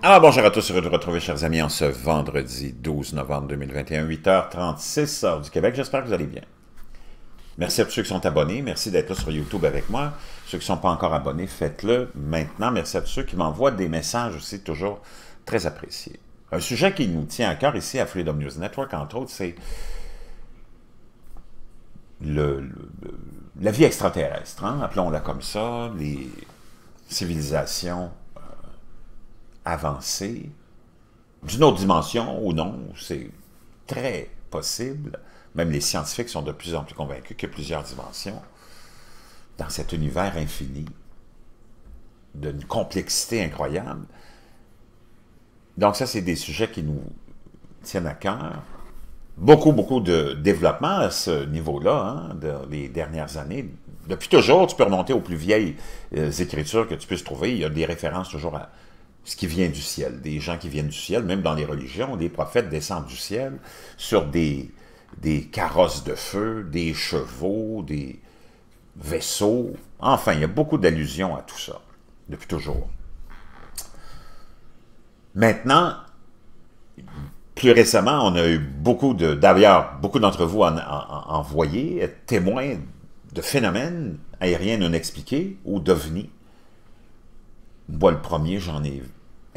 Ah, bonjour à tous, heureux de vous retrouver chers amis en ce vendredi 12 novembre 2021, 8h36 heure du Québec, j'espère que vous allez bien. Merci à tous ceux qui sont abonnés, merci d'être là sur YouTube avec moi. Ceux qui ne sont pas encore abonnés, faites-le maintenant. Merci à tous ceux qui m'envoient des messages aussi, toujours très appréciés. Un sujet qui nous tient à cœur ici à Freedom News Network, entre autres, c'est la vie extraterrestre, hein. appelons-la comme ça, les civilisations avancée, d'une autre dimension ou non, c'est très possible. Même les scientifiques sont de plus en plus convaincus que plusieurs dimensions dans cet univers infini, d'une complexité incroyable. Donc ça, c'est des sujets qui nous tiennent à cœur. Beaucoup, beaucoup de développement à ce niveau-là, hein, dans les dernières années. Depuis toujours, tu peux remonter aux plus vieilles euh, écritures que tu puisses trouver. Il y a des références toujours à, ce qui vient du ciel, des gens qui viennent du ciel, même dans les religions, des prophètes descendent du ciel sur des, des carrosses de feu, des chevaux, des vaisseaux. Enfin, il y a beaucoup d'allusions à tout ça, depuis toujours. Maintenant, plus récemment, on a eu beaucoup de... D'ailleurs, beaucoup d'entre vous en, témoins de phénomènes aériens non expliqués ou devenus. Moi, le premier, j'en ai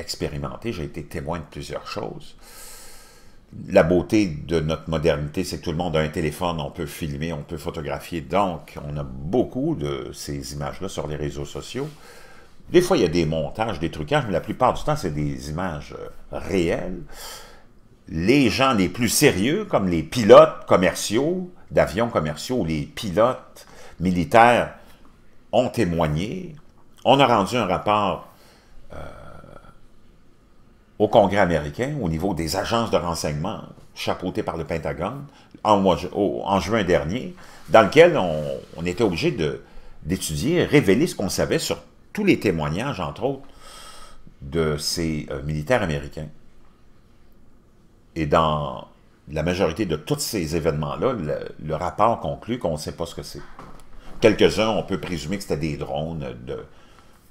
expérimenté, j'ai été témoin de plusieurs choses. La beauté de notre modernité, c'est que tout le monde a un téléphone, on peut filmer, on peut photographier. Donc, on a beaucoup de ces images-là sur les réseaux sociaux. Des fois, il y a des montages, des trucages, mais la plupart du temps, c'est des images euh, réelles. Les gens les plus sérieux, comme les pilotes commerciaux, d'avions commerciaux, ou les pilotes militaires, ont témoigné. On a rendu un rapport euh, au Congrès américain, au niveau des agences de renseignement, chapeautées par le Pentagone, en, juin dernier, dans lequel on, était obligé d'étudier, révéler ce qu'on savait sur tous les témoignages, entre autres, de ces euh, militaires américains. Et dans la majorité de tous ces événements-là, le, le, rapport conclut qu'on ne sait pas ce que c'est. Quelques-uns, on peut présumer que c'était des drones de,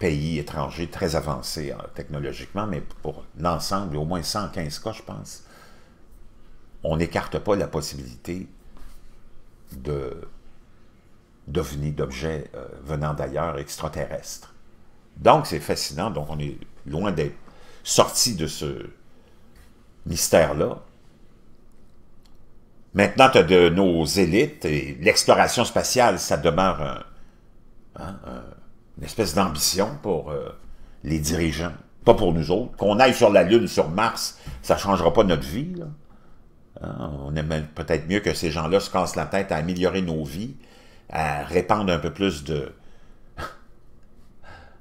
pays étrangers très avancés hein, technologiquement, mais pour l'ensemble, au moins 115 cas, je pense, on n'écarte pas la possibilité de d'objets euh, venant d'ailleurs, extraterrestres. Donc, c'est fascinant. Donc, on est loin d'être sorti de ce mystère-là. Maintenant, tu as de nos élites et l'exploration spatiale, ça demeure un hein, une espèce d'ambition pour euh, les dirigeants, pas pour nous autres. Qu'on aille sur la Lune, sur Mars, ça ne changera pas notre vie. Hein, on aime peut-être mieux que ces gens-là se cassent la tête à améliorer nos vies, à répandre un peu plus de,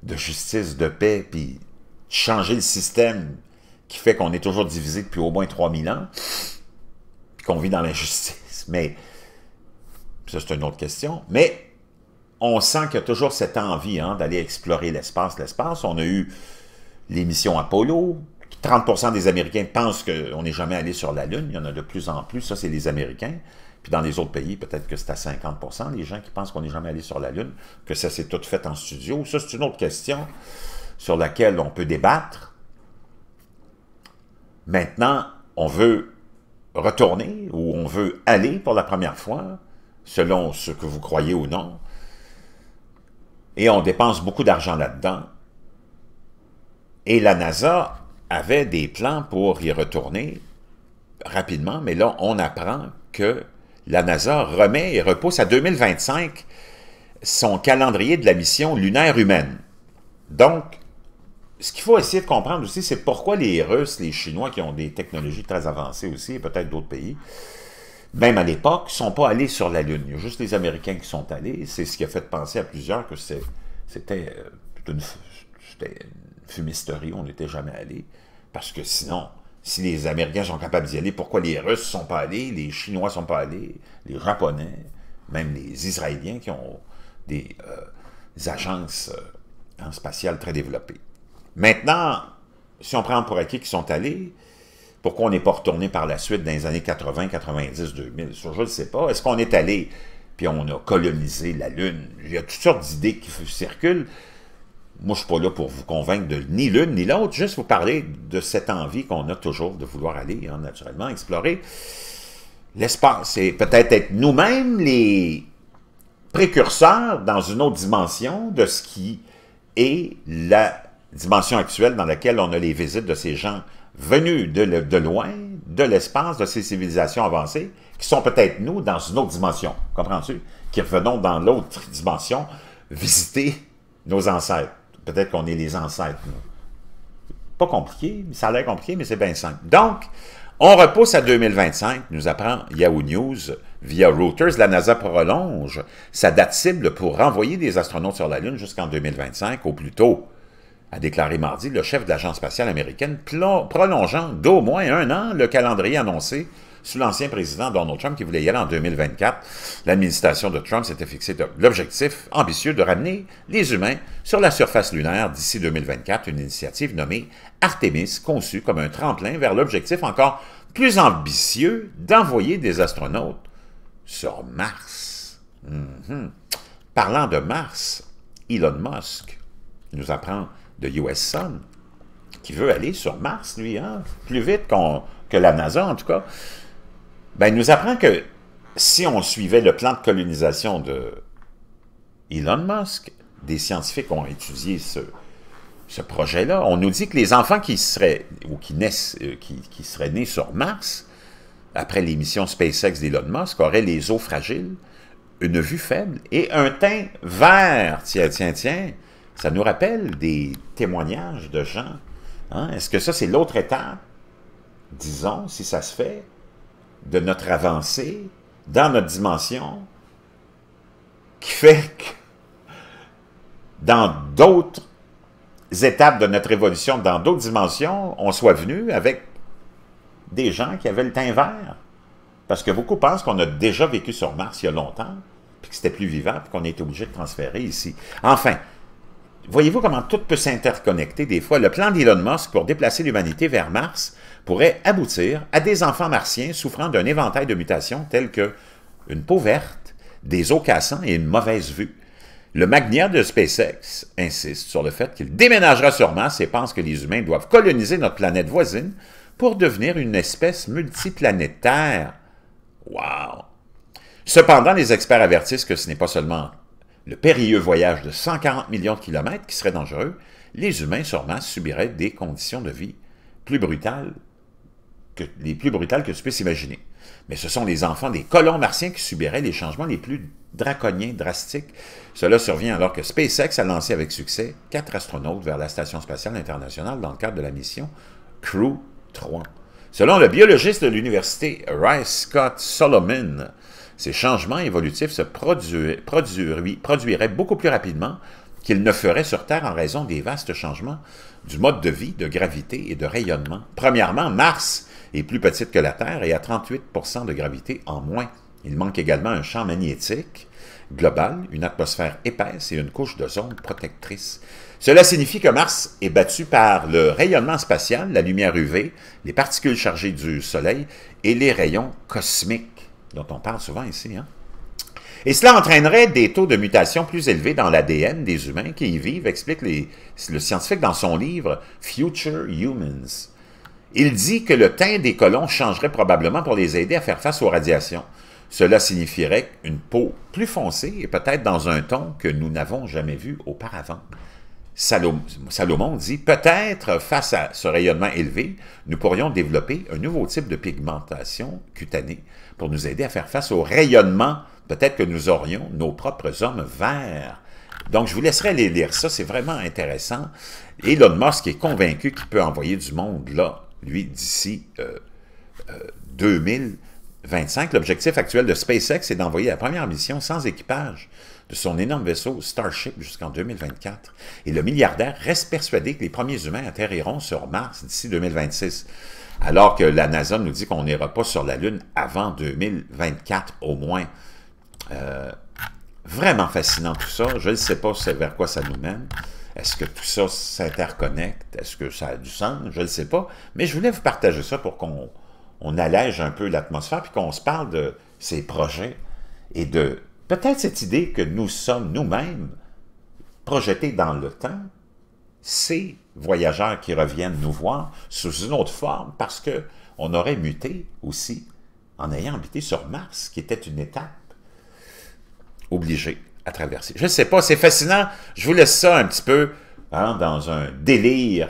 de justice, de paix, puis changer le système qui fait qu'on est toujours divisé depuis au moins 3000 ans, qu'on vit dans l'injustice. Mais ça, c'est une autre question. Mais on sent qu'il y a toujours cette envie hein, d'aller explorer l'espace, l'espace. On a eu l'émission Apollo. 30 des Américains pensent qu'on n'est jamais allé sur la Lune. Il y en a de plus en plus. Ça, c'est les Américains. Puis dans les autres pays, peut-être que c'est à 50 les gens qui pensent qu'on n'est jamais allé sur la Lune, que ça s'est tout fait en studio. Ça, c'est une autre question sur laquelle on peut débattre. Maintenant, on veut retourner ou on veut aller pour la première fois, selon ce que vous croyez ou non, et on dépense beaucoup d'argent là-dedans. Et la NASA avait des plans pour y retourner rapidement, mais là, on apprend que la NASA remet et repousse à 2025 son calendrier de la mission lunaire humaine. Donc, ce qu'il faut essayer de comprendre aussi, c'est pourquoi les Russes, les Chinois, qui ont des technologies très avancées aussi, et peut-être d'autres pays, même à l'époque, ne sont pas allés sur la Lune. Il y a juste les Américains qui sont allés. C'est ce qui a fait penser à plusieurs que c'était euh, une, une, fumisterie, on n'était jamais allé. Parce que sinon, si les Américains sont capables d'y aller, pourquoi les Russes ne sont pas allés, les Chinois ne sont pas allés, les Japonais, même les Israéliens qui ont des, euh, agences euh, spatiales très développées. Maintenant, si on prend pour acquis qu'ils sont allés, pourquoi on n'est pas retourné par la suite dans les années 80, 90, 2000? je ne sais pas. Est-ce qu'on est allé, puis on a colonisé la Lune? Il y a toutes sortes d'idées qui circulent. Moi, je ne suis pas là pour vous convaincre de ni l'une ni l'autre, juste vous parler de cette envie qu'on a toujours de vouloir aller, hein, naturellement, explorer l'espace. Et peut-être être nous-mêmes les précurseurs dans une autre dimension de ce qui est la dimension actuelle dans laquelle on a les visites de ces gens venus de, loin, de l'espace, de ces civilisations avancées, qui sont peut-être nous dans une autre dimension, comprends-tu? Qui revenons dans l'autre dimension visiter nos ancêtres. Peut-être qu'on est les ancêtres, nous. Pas compliqué, ça a l'air compliqué, mais c'est bien simple. Donc, on repousse à 2025, nous apprend Yahoo News via Reuters. La NASA prolonge sa date cible pour renvoyer des astronautes sur la Lune jusqu'en 2025 au plus tôt a déclaré mardi le chef de l'Agence spatiale américaine, prolongeant d'au moins un an le calendrier annoncé sous l'ancien président Donald Trump qui voulait y aller en 2024. L'administration de Trump s'était fixée l'objectif ambitieux de ramener les humains sur la surface lunaire d'ici 2024, une initiative nommée Artemis, conçue comme un tremplin vers l'objectif encore plus ambitieux d'envoyer des astronautes sur Mars. Mm-hmm. Parlant de Mars, Elon Musk nous apprend de US Sun, qui veut aller sur Mars, lui, hein, plus vite que la NASA, en tout cas, ben, nous apprend que si on suivait le plan de colonisation de Elon Musk, des scientifiques ont étudié ce, projet-là. On nous dit que les enfants qui seraient, ou qui, naissent, euh, qui, qui seraient nés sur Mars, après l'émission SpaceX d'Elon Musk, auraient les os fragiles, une vue faible et un teint vert. Tiens, tiens, tiens. Ça nous rappelle des témoignages de gens. Hein? Est-ce que ça, c'est l'autre étape, disons, si ça se fait, de notre avancée dans notre dimension qui fait que dans d'autres étapes de notre évolution, dans d'autres dimensions, on soit venu avec des gens qui avaient le teint vert. Parce que beaucoup pensent qu'on a déjà vécu sur Mars il y a longtemps, puis que c'était plus vivant, puis qu'on a été obligé de transférer ici. Enfin, Voyez-vous comment tout peut s'interconnecter des fois? Le plan d'Elon Musk pour déplacer l'humanité vers Mars pourrait aboutir à des enfants martiens souffrant d'un éventail de mutations telles que une peau verte, des os cassants et une mauvaise vue. Le magnat de SpaceX insiste sur le fait qu'il déménagera sur Mars et pense que les humains doivent coloniser notre planète voisine pour devenir une espèce multiplanétaire. Wow! Cependant, les experts avertissent que ce n'est pas seulement le périlleux voyage de 140 millions de kilomètres qui serait dangereux, les humains sûrement subiraient des conditions de vie plus brutales que les plus brutales que tu puisses imaginer. Mais ce sont les enfants des colons martiens qui subiraient les changements les plus draconiens, drastiques. Cela survient alors que SpaceX a lancé avec succès quatre astronautes vers la Station spatiale internationale dans le cadre de la mission Crew 3. Selon le biologiste de l'université Rice Scott Solomon, ces changements évolutifs se produiraient, beaucoup plus rapidement qu'ils ne feraient sur Terre en raison des vastes changements du mode de vie, de gravité et de rayonnement. Premièrement, Mars est plus petite que la Terre et a 38 de gravité en moins. Il manque également un champ magnétique global, une atmosphère épaisse et une couche de zone protectrice. Cela signifie que Mars est battu par le rayonnement spatial, la lumière UV, les particules chargées du Soleil et les rayons cosmiques dont on parle souvent ici. Hein. Et cela entraînerait des taux de mutation plus élevés dans l'ADN des humains qui y vivent, explique le scientifique dans son livre Future Humans. Il dit que le teint des colons changerait probablement pour les aider à faire face aux radiations. Cela signifierait une peau plus foncée et peut-être dans un ton que nous n'avons jamais vu auparavant. Salomon dit, peut-être face à ce rayonnement élevé, nous pourrions développer un nouveau type de pigmentation cutanée pour nous aider à faire face au rayonnement. Peut-être que nous aurions nos propres hommes verts. Donc, je vous laisserai les lire. Ça, c'est vraiment intéressant. Elon Musk est convaincu qu'il peut envoyer du monde là, lui, d'ici 2000. Euh, euh, l'objectif actuel de SpaceX est d'envoyer la première mission sans équipage de son énorme vaisseau Starship jusqu'en 2024. Et le milliardaire reste persuadé que les premiers humains atterriront sur Mars d'ici 2026, alors que la NASA nous dit qu'on n'ira pas sur la Lune avant 2024 au moins. Euh, vraiment fascinant tout ça. Je ne sais pas vers quoi ça nous mène. Est-ce que tout ça s'interconnecte? Est-ce que ça a du sens? Je ne sais pas. Mais je voulais vous partager ça pour qu'on on allège un peu l'atmosphère, puis qu'on se parle de ces projets et de peut-être cette idée que nous sommes nous-mêmes projetés dans le temps, ces voyageurs qui reviennent nous voir sous une autre forme, parce que on aurait muté aussi en ayant habité sur Mars, qui était une étape obligée à traverser. Je ne sais pas, c'est fascinant. Je vous laisse ça un petit peu hein, dans un délire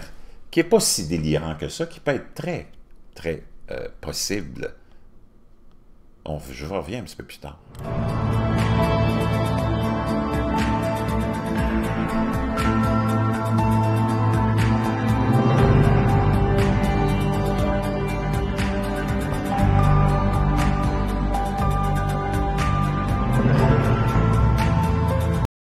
qui n'est pas si délirant que ça, qui peut être très, très euh, possible. On, je reviens un petit peu plus tard.